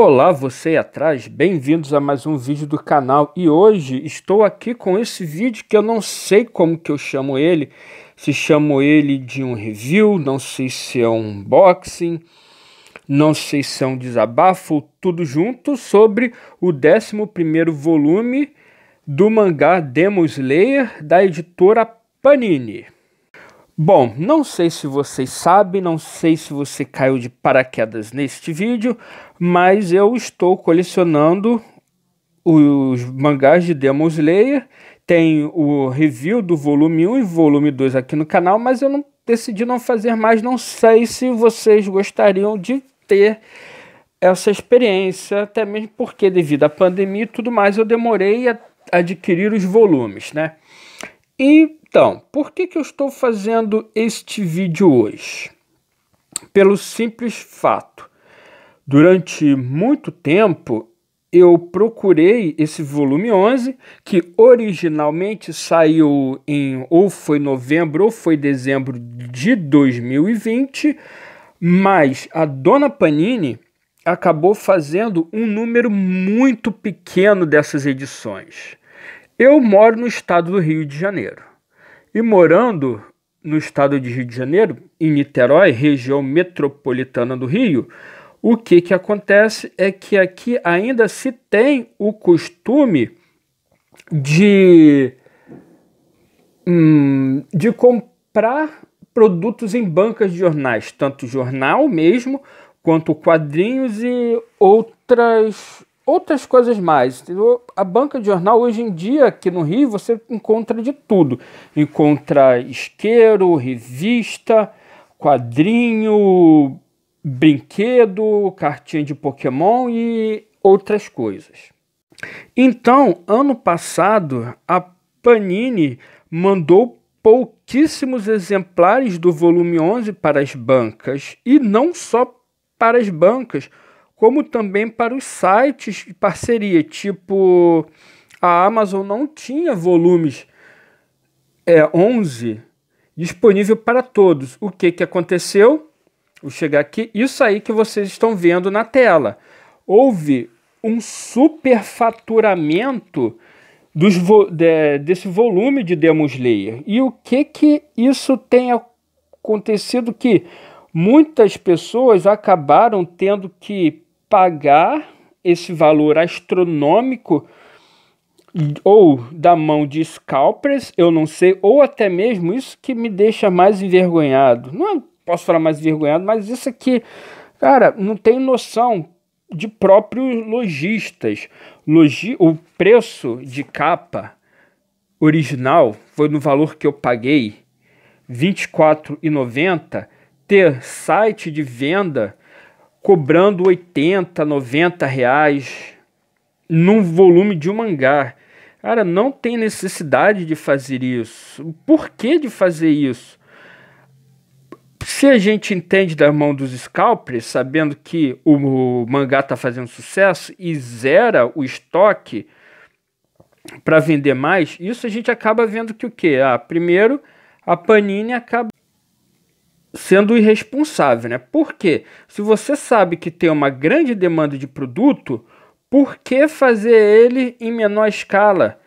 Olá, você atrás, bem-vindos a mais um vídeo do canal e hoje estou aqui com esse vídeo que eu não sei como que eu chamo ele, se chamo ele de um review, não sei se é um unboxing, não sei se é um desabafo, tudo junto sobre o 11 volume do mangá Demon Slayer da editora Panini. Bom, não sei se vocês sabem, não sei se você caiu de paraquedas neste vídeo, mas eu estou colecionando os mangás de Demon Slayer. Tem o review do volume 1 e volume 2 aqui no canal, mas eu não decidi não fazer mais. Não sei se vocês gostariam de ter essa experiência, até mesmo porque devido à pandemia e tudo mais, eu demorei a adquirir os volumes, né? Então, por que, que eu estou fazendo este vídeo hoje? Pelo simples fato Durante muito tempo eu procurei esse volume 11, que originalmente saiu em ou foi novembro ou foi dezembro de 2020, mas a dona Panini acabou fazendo um número muito pequeno dessas edições. Eu moro no estado do Rio de Janeiro. E morando no estado de Rio de Janeiro, em Niterói, região metropolitana do Rio, o que, que acontece é que aqui ainda se tem o costume de, hum, de comprar produtos em bancas de jornais, tanto jornal mesmo, quanto quadrinhos e outras outras coisas mais. A banca de jornal hoje em dia aqui no Rio você encontra de tudo. Encontra isqueiro, revista, quadrinho, brinquedo, cartinha de Pokémon e outras coisas. Então, ano passado, a Panini mandou pouquíssimos exemplares do volume 11 para as bancas, e não só para as bancas, como também para os sites de parceria, tipo a Amazon não tinha volumes é, 11 disponível para todos. O que, que aconteceu? Vou chegar aqui. Isso aí que vocês estão vendo na tela. Houve um superfaturamento dos vo de, desse volume de Demos Slayer. E o que que isso tem acontecido que muitas pessoas acabaram tendo que pagar esse valor astronômico ou da mão de scalpers, eu não sei, ou até mesmo isso que me deixa mais envergonhado. Não é posso falar mais vergonhado, mas isso aqui, cara, não tem noção de próprios lojistas. Logi o preço de capa original foi no valor que eu paguei, R$ 24,90, ter site de venda cobrando 80, 90 reais num volume de um mangá. Cara, não tem necessidade de fazer isso. Por que de fazer isso? Se a gente entende da mão dos scalpers, sabendo que o mangá está fazendo sucesso e zera o estoque para vender mais, isso a gente acaba vendo que o quê? Ah, primeiro, a Panini acaba sendo irresponsável, né? Porque se você sabe que tem uma grande demanda de produto, por que fazer ele em menor escala?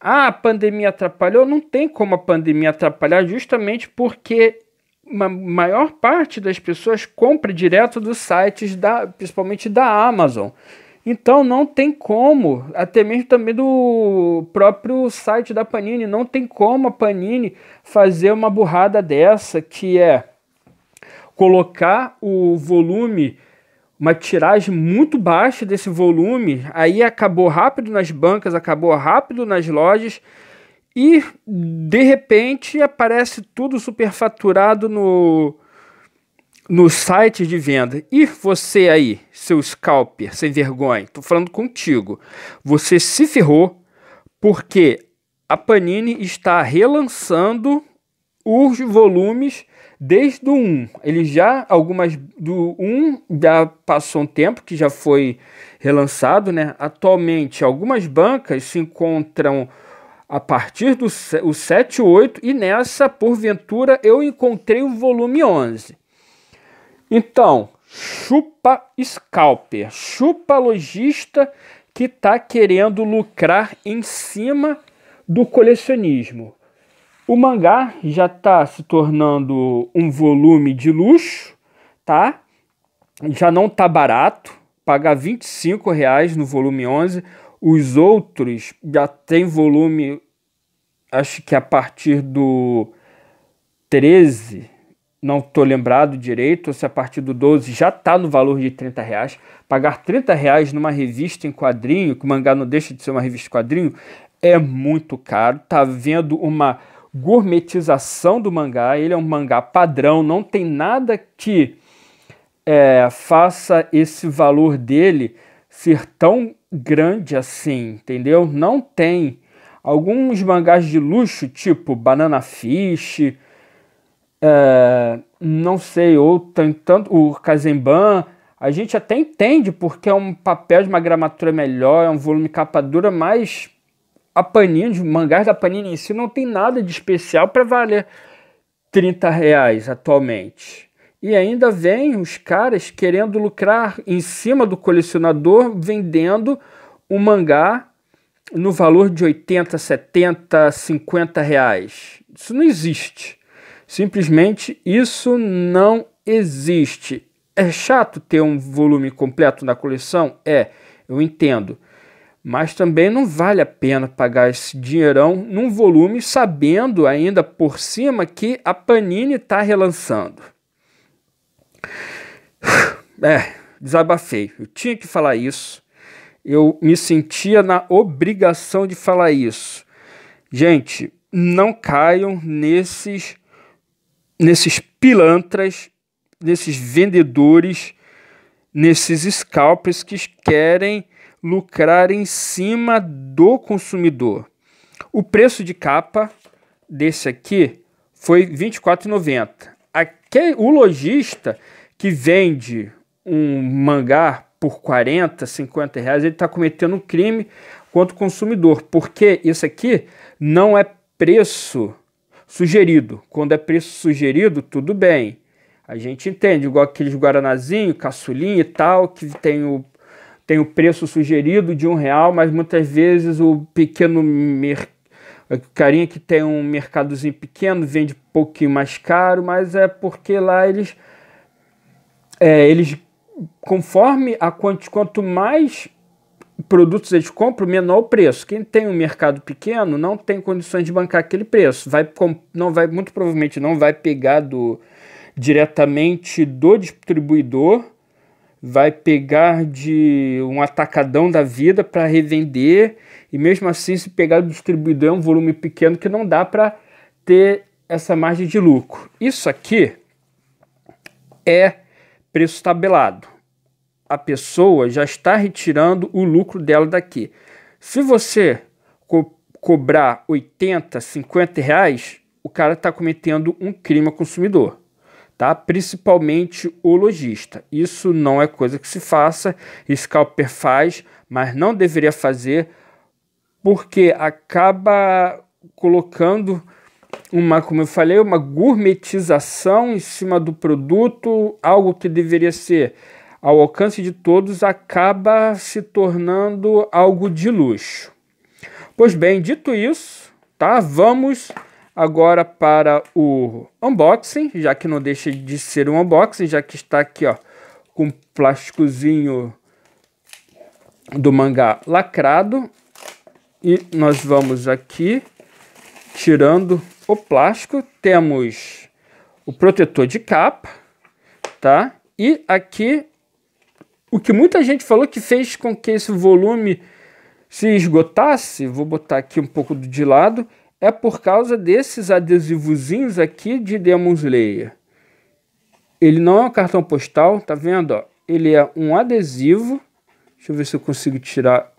Ah, a pandemia atrapalhou? Não tem como a pandemia atrapalhar, justamente porque uma maior parte das pessoas compra direto dos sites, da, principalmente da Amazon. Então não tem como, até mesmo também do próprio site da Panini, não tem como a Panini fazer uma burrada dessa, que é colocar o volume, uma tiragem muito baixa desse volume, aí acabou rápido nas bancas, acabou rápido nas lojas, e de repente aparece tudo superfaturado no no site de venda. E você aí, seu scalper, sem vergonha, tô falando contigo. Você se ferrou porque a Panini está relançando os volumes desde o 1. Ele já, algumas do 1 já passou um tempo que já foi relançado, né? Atualmente, algumas bancas se encontram a partir do sete 7 e 8, e nessa, porventura, eu encontrei o volume 11. Então, chupa scalper, chupa lojista que está querendo lucrar em cima do colecionismo. O mangá já está se tornando um volume de luxo, tá? Já não tá barato, pagar 25 reais no volume 11 os outros já tem volume, acho que a partir do 13, não estou lembrado direito, ou se a partir do 12 já está no valor de 30 reais. Pagar 30 reais numa revista em quadrinho, que o mangá não deixa de ser uma revista em quadrinho, é muito caro. Tá vendo uma gourmetização do mangá, ele é um mangá padrão, não tem nada que é, faça esse valor dele ser tão grande assim, entendeu? Não tem. Alguns mangás de luxo, tipo Banana Fish, é, não sei, ou tanto o Kazemban, a gente até entende porque é um papel de uma gramatura melhor, é um volume capa dura, mas a Panini, os mangás da Panini em si não tem nada de especial para valer 30 reais atualmente. E ainda vem os caras querendo lucrar em cima do colecionador, vendendo o um mangá no valor de 80, 70, 50 reais. Isso não existe. Simplesmente isso não existe. É chato ter um volume completo na coleção? É, eu entendo. Mas também não vale a pena pagar esse dinheirão num volume sabendo ainda por cima que a Panini está relançando. É, desabafei. Eu tinha que falar isso. Eu me sentia na obrigação de falar isso. Gente, não caiam nesses nesses pilantras, nesses vendedores, nesses scalpers que querem lucrar em cima do consumidor. O preço de capa desse aqui foi R$ 24,90. O lojista que vende um mangá por 40, 50 reais, ele está cometendo um crime contra o consumidor, porque isso aqui não é preço sugerido. Quando é preço sugerido, tudo bem. A gente entende, igual aqueles guaranazinho, caçulinha e tal, que tem o, tem o preço sugerido de um real, mas muitas vezes o pequeno mercado carinha que tem um mercadozinho pequeno vende um pouquinho mais caro, mas é porque lá eles é, eles, conforme a quanto, quanto mais produtos eles compram, menor o preço. Quem tem um mercado pequeno não tem condições de bancar aquele preço. Vai, não vai, muito provavelmente não vai pegar do, diretamente do distribuidor, vai pegar de um atacadão da vida para revender. E mesmo assim, se pegar do distribuidor é um volume pequeno que não dá para ter essa margem de lucro. Isso aqui é preço tabelado. A pessoa já está retirando o lucro dela daqui. Se você co cobrar 80, 50 reais, o cara está cometendo um crime ao consumidor, tá? principalmente o lojista. Isso não é coisa que se faça, Scalper faz, mas não deveria fazer, porque acaba colocando uma, como eu falei, uma gourmetização em cima do produto, algo que deveria ser ao alcance de todos, acaba se tornando algo de luxo. Pois bem, dito isso, tá? Vamos agora para o unboxing, já que não deixa de ser um unboxing, já que está aqui, ó, com um plásticozinho do mangá lacrado. E nós vamos aqui tirando o plástico, temos o protetor de capa, tá? E aqui o que muita gente falou que fez com que esse volume se esgotasse, vou botar aqui um pouco de lado, é por causa desses adesivozinhos aqui de Demon Slayer. Ele não é um cartão postal, tá vendo? Ó? Ele é um adesivo. Deixa eu ver se eu consigo tirar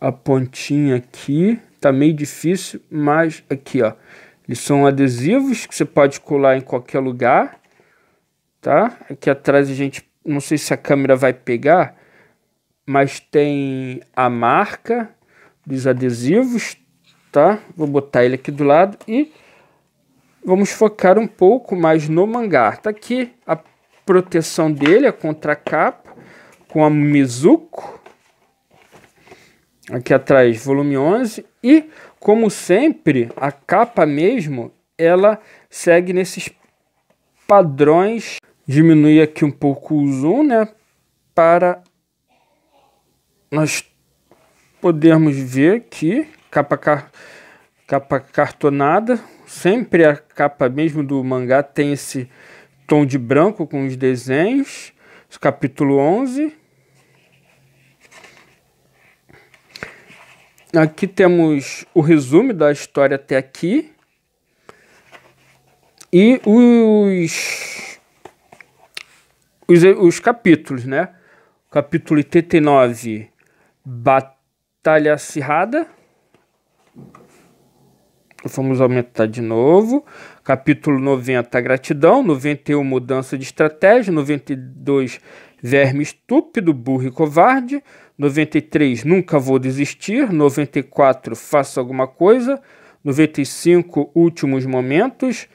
a pontinha aqui. Tá meio difícil, mas aqui, ó. Eles são adesivos que você pode colar em qualquer lugar, tá? Aqui atrás a gente, não sei se a câmera vai pegar, mas tem a marca dos adesivos, tá? Vou botar ele aqui do lado e vamos focar um pouco mais no mangá. Tá aqui a proteção dele, a contracapa, com a Mizuko. Aqui atrás, volume 11 e, como sempre, a capa mesmo, ela segue nesses padrões. Diminui aqui um pouco o zoom, né? Para nós podermos ver que capa, car capa cartonada, sempre a capa mesmo do mangá tem esse tom de branco com os desenhos, capítulo 11. Aqui temos o resumo da história até aqui. E os, os, os capítulos, né? Capítulo 89, Batalha Acirrada. Vamos aumentar de novo. Capítulo 90, Gratidão. 91, Mudança de Estratégia. 92, Verme Estúpido, Burro e Covarde. 93, Nunca Vou Desistir. 94, Faça Alguma Coisa. 95, Últimos Momentos.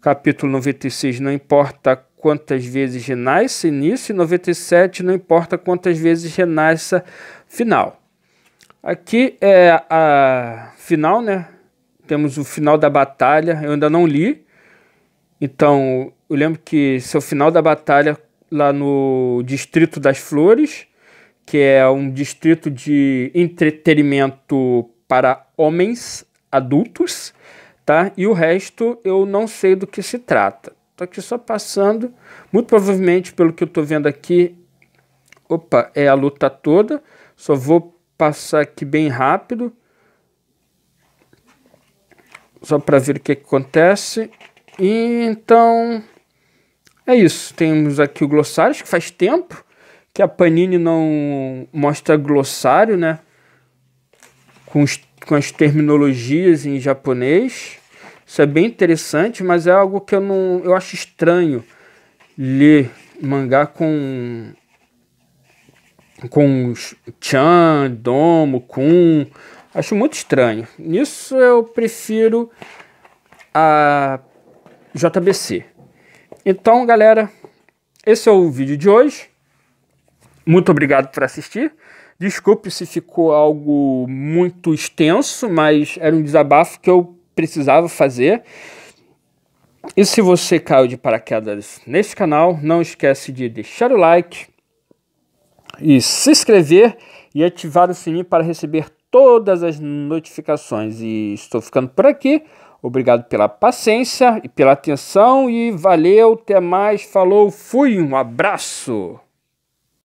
Capítulo 96, Não Importa Quantas Vezes Renasce, Início. E 97, Não Importa Quantas Vezes Renasça, Final. Aqui é a final, né? Temos o final da batalha. Eu ainda não li. Então, eu lembro que é o final da batalha lá no Distrito das Flores que é um distrito de entretenimento para homens adultos, tá? E o resto eu não sei do que se trata. Tô aqui só passando, muito provavelmente pelo que eu tô vendo aqui, opa, é a luta toda. Só vou passar aqui bem rápido. Só para ver o que, que acontece. E então é isso. Temos aqui o glossário, que faz tempo que a Panini não mostra glossário, né? Com, os, com as terminologias em japonês. Isso é bem interessante, mas é algo que eu não. Eu acho estranho ler mangá com. com Chan, Domo, Kun. Acho muito estranho. Nisso eu prefiro a JBC. Então, galera, esse é o vídeo de hoje muito obrigado por assistir. Desculpe se ficou algo muito extenso, mas era um desabafo que eu precisava fazer. E se você caiu de paraquedas nesse canal, não esquece de deixar o like e se inscrever e ativar o sininho para receber todas as notificações. E estou ficando por aqui. Obrigado pela paciência e pela atenção e valeu, até mais, falou, fui, um abraço.